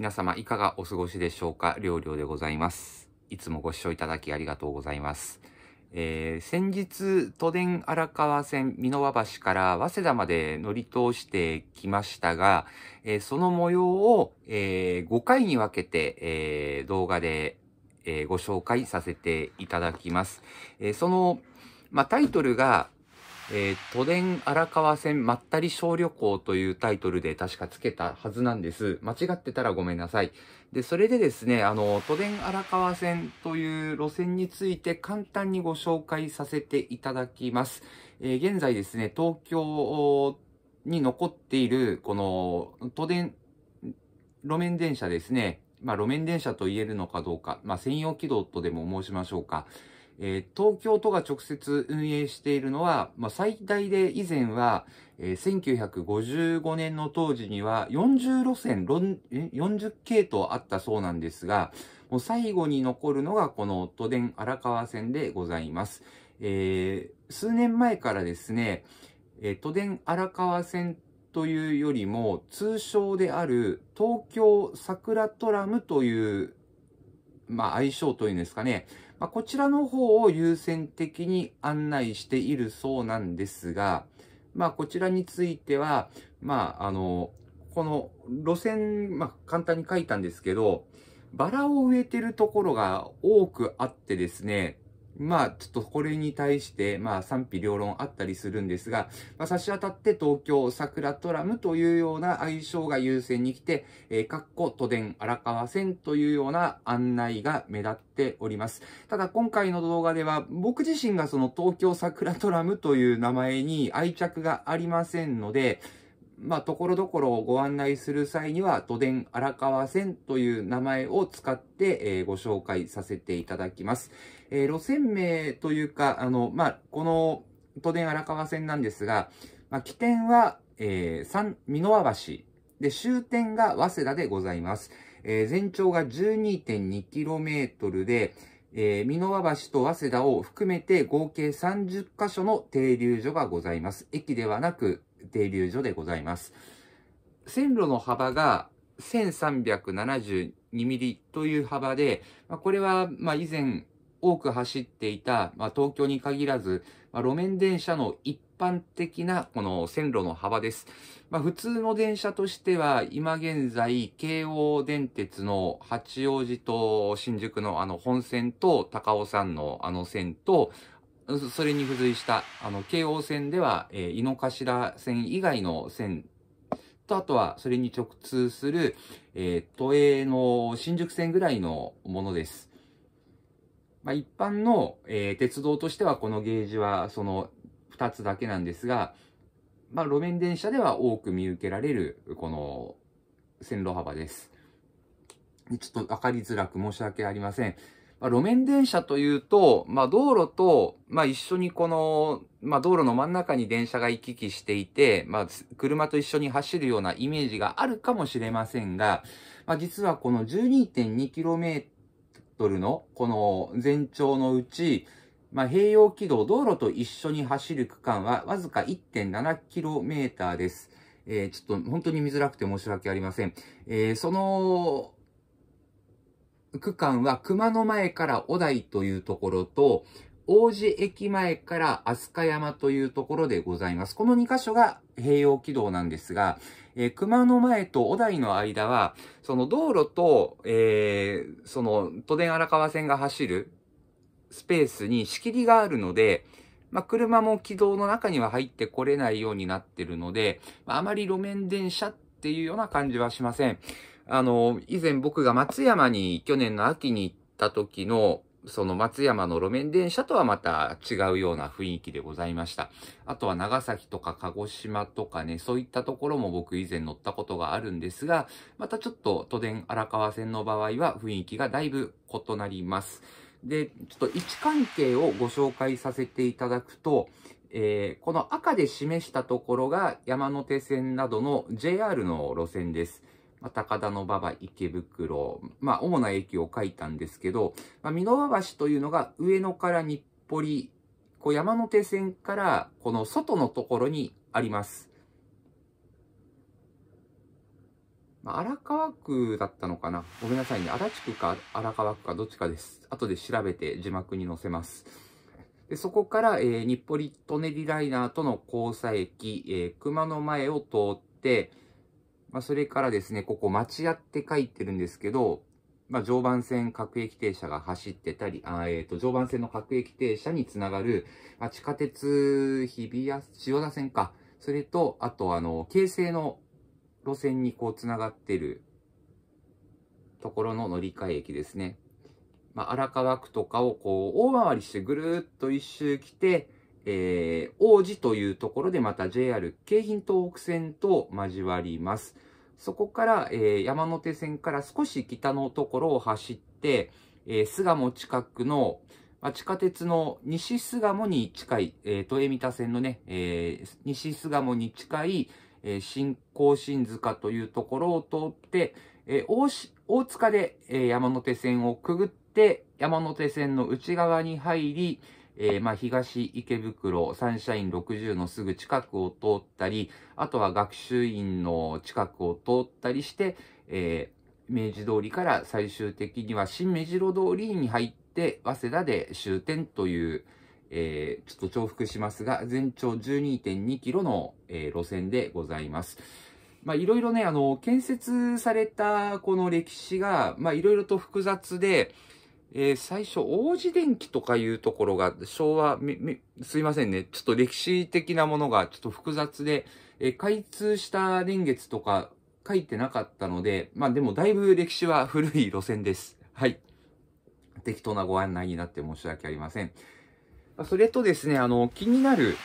皆様いかがお過ごしでしょうか料理でございます。いつもご視聴いただきありがとうございます。えー、先日、都電荒川線美濃和橋から早稲田まで乗り通してきましたが、えー、その模様を、えー、5回に分けて、えー、動画で、えー、ご紹介させていただきます。えー、その、まあ、タイトルが、えー、都電荒川線まったり小旅行というタイトルで確かつけたはずなんです。間違ってたらごめんなさい。で、それでですね、あの、都電荒川線という路線について簡単にご紹介させていただきます。えー、現在ですね、東京に残っている、この、都電、路面電車ですね。まあ、路面電車と言えるのかどうか。まあ、専用軌道とでも申しましょうか。えー、東京都が直接運営しているのは、まあ、最大で以前は、えー、1955年の当時には40路線、40系統あったそうなんですが、もう最後に残るのがこの都電荒川線でございます。えー、数年前からですね、えー、都電荒川線というよりも通称である東京桜トラムという、まあ、愛称というんですかね、まあ、こちらの方を優先的に案内しているそうなんですが、まあ、こちらについては、まあ、あの、この路線、まあ、簡単に書いたんですけど、バラを植えてるところが多くあってですね、まあ、ちょっとこれに対して、まあ、賛否両論あったりするんですが、まあ、差し当たって東京桜トラムというような愛称が優先に来て、えー、かっこ都電荒川線というような案内が目立っております。ただ、今回の動画では、僕自身がその東京桜トラムという名前に愛着がありませんので、まあ、ところどころをご案内する際には、都電荒川線という名前を使って、えー、ご紹介させていただきます。えー、路線名というか、あの、まあ、この都電荒川線なんですが、まあ、起点は、えー、三、美濃和橋。で、終点が早稲田でございます。えー、全長が 12.2km で、えー、美濃和橋と早稲田を含めて合計30カ所の停留所がございます。駅ではなく、停留所でございます。線路の幅が1372ミリという幅で、まあ、これは、ま以前多く走っていた、まあ、東京に限らず、まあ、路面電車の一般的なこの線路の幅です。まあ、普通の電車としては、今現在、京王電鉄の八王子と新宿のあの本線と高尾山のあの線と、それに付随した、あの、京王線では、えー、井の頭線以外の線と、あとは、それに直通する、えー、都営の新宿線ぐらいのものです。まあ、一般の、えー、鉄道としては、このゲージは、その、2つだけなんですが、まあ、路面電車では多く見受けられる、この、線路幅です。ちょっと分かりづらく申し訳ありません。まあ、路面電車というと、まあ、道路と、まあ、一緒にこの、まあ、道路の真ん中に電車が行き来していて、まあ、車と一緒に走るようなイメージがあるかもしれませんが、まあ、実はこの 12.2km のこの全長のうち、まあ、併用軌道、道路と一緒に走る区間はわずか 1.7km です。えー、ちょっと本当に見づらくて申し訳ありません。えー、その区間は熊野前から小台というところと、王子駅前から飛鳥山というところでございます。この2箇所が併用軌道なんですが、えー、熊野前と小台の間は、その道路と、えー、その都電荒川線が走るスペースに仕切りがあるので、まあ、車も軌道の中には入ってこれないようになってるので、まあ、あまり路面電車っていうような感じはしません。あの、以前僕が松山に去年の秋に行った時の、その松山の路面電車とはまた違うような雰囲気でございました。あとは長崎とか鹿児島とかね、そういったところも僕以前乗ったことがあるんですが、またちょっと都電荒川線の場合は雰囲気がだいぶ異なります。で、ちょっと位置関係をご紹介させていただくと、えー、この赤で示したところが山手線などの JR の路線です。まあ、高田馬場池袋、まあ、主な駅を書いたんですけど、まあ、美濃橋というのが上野から日暮里、こう山手線からこの外のところにあります。まあ、荒川区だったのかなごめんなさいね。足立区か荒川区かどっちかです。後で調べて字幕に載せます。でそこから、えー、日暮里・舎人ライナーとの交差駅、えー、熊野前を通って、まあ、それからですね、ここ町屋って書いてるんですけど、まあ、常磐線各駅停車が走ってたり、あえっ、ー、と、常磐線の各駅停車につながる、まあ、地下鉄日比谷、千代田線か。それと、あと、あの、京成の路線にこう、つながってるところの乗り換え駅ですね。まあ、荒川区とかをこう、大回りしてぐるっと一周来て、えー、王子というところでまた JR 京浜東北線と交わります。そこから、えー、山手線から少し北のところを走って、えー、巣鴨近くの、まあ、地下鉄の西巣鴨に近い、えー、都営三田線のね、えー、西巣鴨に近い、えー、新興新塚というところを通って、えー、大大塚で、えー、山手線をくぐって、山手線の内側に入り、えー、まあ、東池袋、サンシャイン60のすぐ近くを通ったり、あとは学習院の近くを通ったりして、えー、明治通りから最終的には新目白通りに入って、早稲田で終点という、えー、ちょっと重複しますが、全長12.2キロの、えー、路線でございます。まあ、いろいろね、あの、建設されたこの歴史が、まあ、いろいろと複雑で、えー、最初、王子電機とかいうところが、昭和、すいませんね。ちょっと歴史的なものがちょっと複雑で、えー、開通した年月とか書いてなかったので、まあでもだいぶ歴史は古い路線です。はい。適当なご案内になって申し訳ありません。それとですね、あの、気になる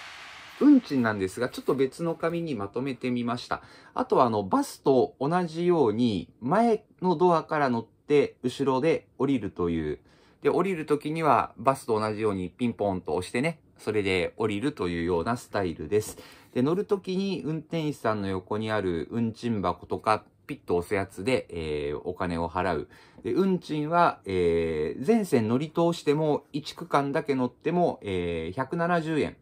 運賃なんですが、ちょっと別の紙にまとめてみました。あとは、あの、バスと同じように、前のドアから乗って、後ろで降りるという。で、降りるときにはバスと同じようにピンポンと押してね、それで降りるというようなスタイルです。で、乗るときに運転手さんの横にある運賃箱とか、ピッと押すやつで、えー、お金を払う。で、運賃は、えー、全線乗り通しても、1区間だけ乗っても、えー、170円。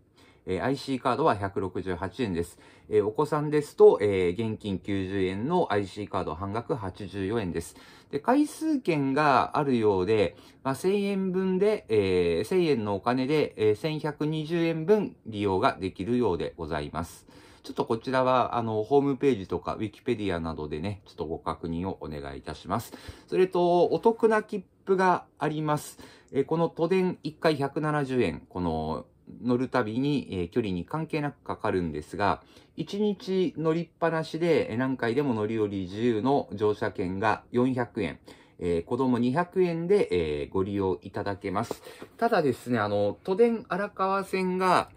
えー、IC カードは168円です。えー、お子さんですと、えー、現金90円の IC カード半額84円です。で、回数券があるようで、まあ、1000円分で、え1000円のお金で、え1120円分利用ができるようでございます。ちょっとこちらは、あの、ホームページとか、ウィキペディアなどでね、ちょっとご確認をお願いいたします。それと、お得な切符があります。えこの都電1回170円、この乗るたびに、えー、距離に関係なくかかるんですが、1日乗りっぱなしで何回でも乗り降り自由の乗車券が400円、えー、子供200円で、えー、ご利用いただけます。ただですね、あの、都電荒川線が、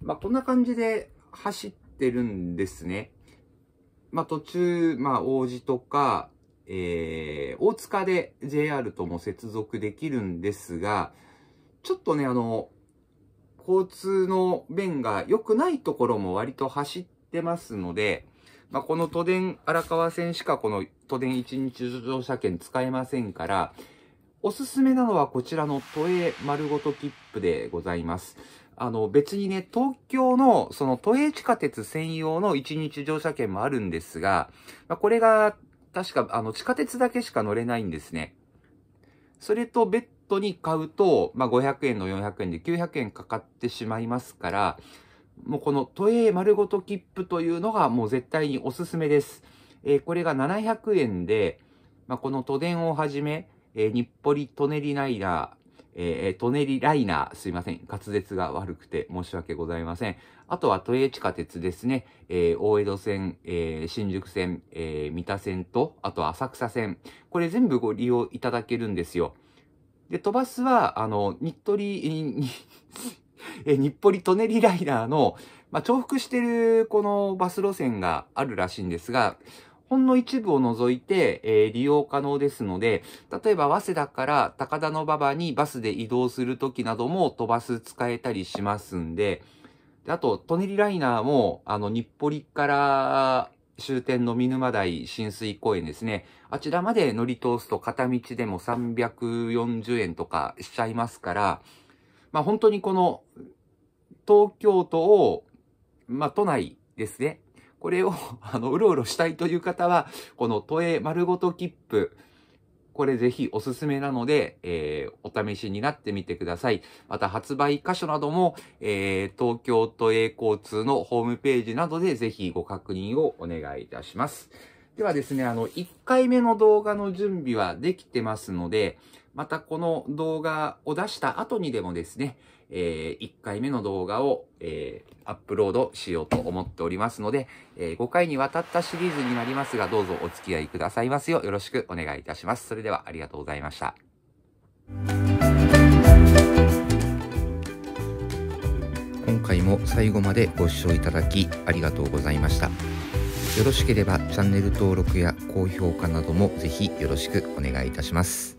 まあ、こんな感じで走ってるんですね。まあ、途中、まあ、王子とか、えー、大塚で JR とも接続できるんですが、ちょっとね、あの、交通の便が良くないところも割と走ってますので、まあ、この都電荒川線しかこの都電一日乗車券使えませんから、おすすめなのはこちらの都営丸ごと切符でございます。あの別にね、東京のその都営地下鉄専用の一日乗車券もあるんですが、まあ、これが確かあの地下鉄だけしか乗れないんですね。それと別トに買うと、まあ、500円の400円で900円かかってしまいますから、もうこの都営丸ごと切符というのがもう絶対におすすめです。えー、これが700円で、まあ、この都電をはじめ、えー、日暮里舎人ライナー、えー、トネリライナー、すいません。滑舌が悪くて申し訳ございません。あとは都営地下鉄ですね。えー、大江戸線、えー、新宿線、えー、三田線と、あと浅草線。これ全部ご利用いただけるんですよ。で、飛ばすは、あの、日取り、え、日暮里舎人ライナーの、まあ、重複してるこのバス路線があるらしいんですが、ほんの一部を除いて、えー、利用可能ですので、例えば早稲田から高田馬場にバスで移動するときなども飛ばす使えたりしますんで、であと、舎人ライナーも、あの、日暮里から、終点の見沼台浸水公園ですね。あちらまで乗り通すと片道でも340円とかしちゃいますから、まあ本当にこの東京都を、まあ都内ですね。これを、あの、うろうろしたいという方は、この都営丸ごと切符、これぜひおすすめなので、えー、お試しになってみてください。また発売箇所なども、えー、東京都営交通のホームページなどでぜひご確認をお願いいたします。ではですね、あの、1回目の動画の準備はできてますので、またこの動画を出した後にでもですね、えー、1回目の動画を、えー、アップロードしようと思っておりますので、えー、5回にわたったシリーズになりますが、どうぞお付き合いくださいますようよろしくお願いいたします。それではありがとうございました。今回も最後までご視聴いただきありがとうございました。よろしければチャンネル登録や高評価などもぜひよろしくお願いいたします。